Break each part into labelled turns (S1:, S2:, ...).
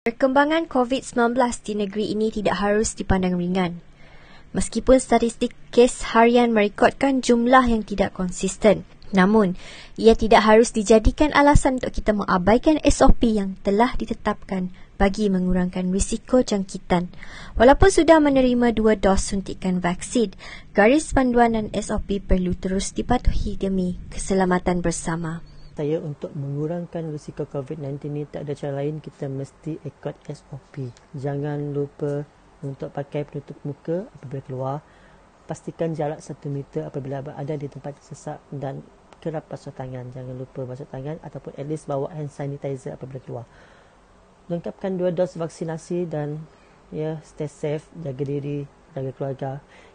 S1: Perkembangan COVID-19 di negeri ini tidak harus dipandang ringan. Meskipun statistik kes harian merekodkan jumlah yang tidak konsisten, namun ia tidak harus dijadikan alasan untuk kita mengabaikan SOP yang telah ditetapkan bagi mengurangkan risiko jangkitan. Walaupun sudah menerima dua dos suntikan vaksin, garis panduan dan SOP perlu terus dipatuhi demi keselamatan
S2: bersama. Saya untuk mengurangkan risiko COVID-19 ni tak ada cara lain kita mesti ikut SOP. Jangan lupa untuk pakai penutup muka apabila keluar. Pastikan jarak 1 meter apabila ada di tempat sesak dan kerap basuh tangan. Jangan lupa basuh tangan ataupun at least bawa hand sanitizer apabila keluar. Lengkapkan dua dos vaksinasi dan ya yeah, stay safe, jaga diri, jaga keluarga.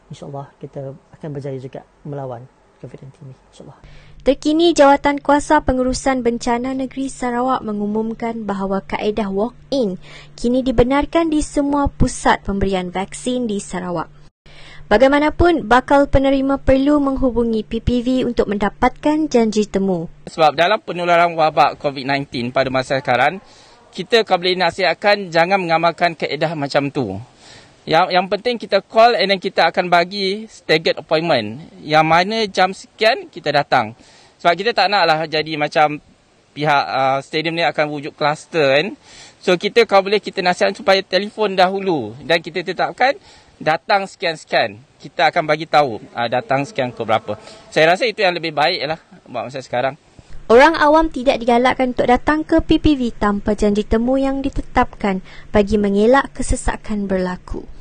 S2: InsyaAllah kita akan berjaya juga melawan. COVID-19 ni insyaAllah. Terkini Jawatan
S1: Kuasa Pengurusan Bencana Negeri Sarawak mengumumkan bahawa kaedah walk-in kini dibenarkan di semua pusat pemberian vaksin di Sarawak. Bagaimanapun, bakal penerima perlu menghubungi PPV untuk mendapatkan janji temu.
S3: Sebab dalam penularan wabak COVID-19 pada masa sekarang, kita kembali nasihatkan jangan mengamalkan kaedah macam tu. Yang yang penting kita call and then kita akan bagi staggered appointment. Yang mana jam sekian kita datang. Sebab kita tak naklah jadi macam pihak uh, stadium ni akan wujud kluster kan. So kita kalau boleh kita nasihat supaya telefon dahulu dan kita tetapkan datang sekian-sekian. Kita akan bagi tahu uh, datang sekian ke berapa. Saya rasa itu yang lebih baik lah buat masa sekarang.
S1: Orang awam tidak digalakkan untuk datang ke PPV tanpa janji temu yang ditetapkan bagi mengelak kesesakan berlaku.